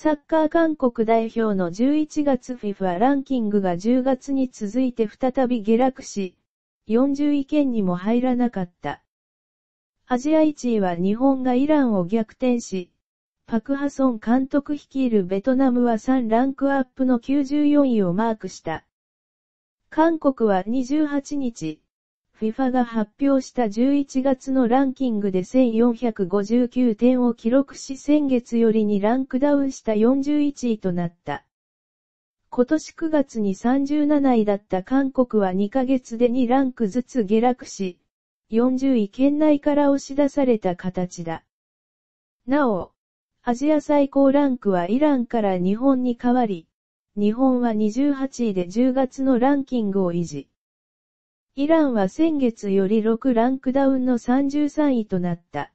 サッカー韓国代表の11月 FIFA ランキングが10月に続いて再び下落し、40位圏にも入らなかった。アジア1位は日本がイランを逆転し、パクハソン監督率いるベトナムは3ランクアップの94位をマークした。韓国は28日、FIFA が発表した11月のランキングで1459点を記録し先月よりにランクダウンした41位となった。今年9月に37位だった韓国は2ヶ月で2ランクずつ下落し、40位圏内から押し出された形だ。なお、アジア最高ランクはイランから日本に変わり、日本は28位で10月のランキングを維持。イランは先月より6ランクダウンの33位となった。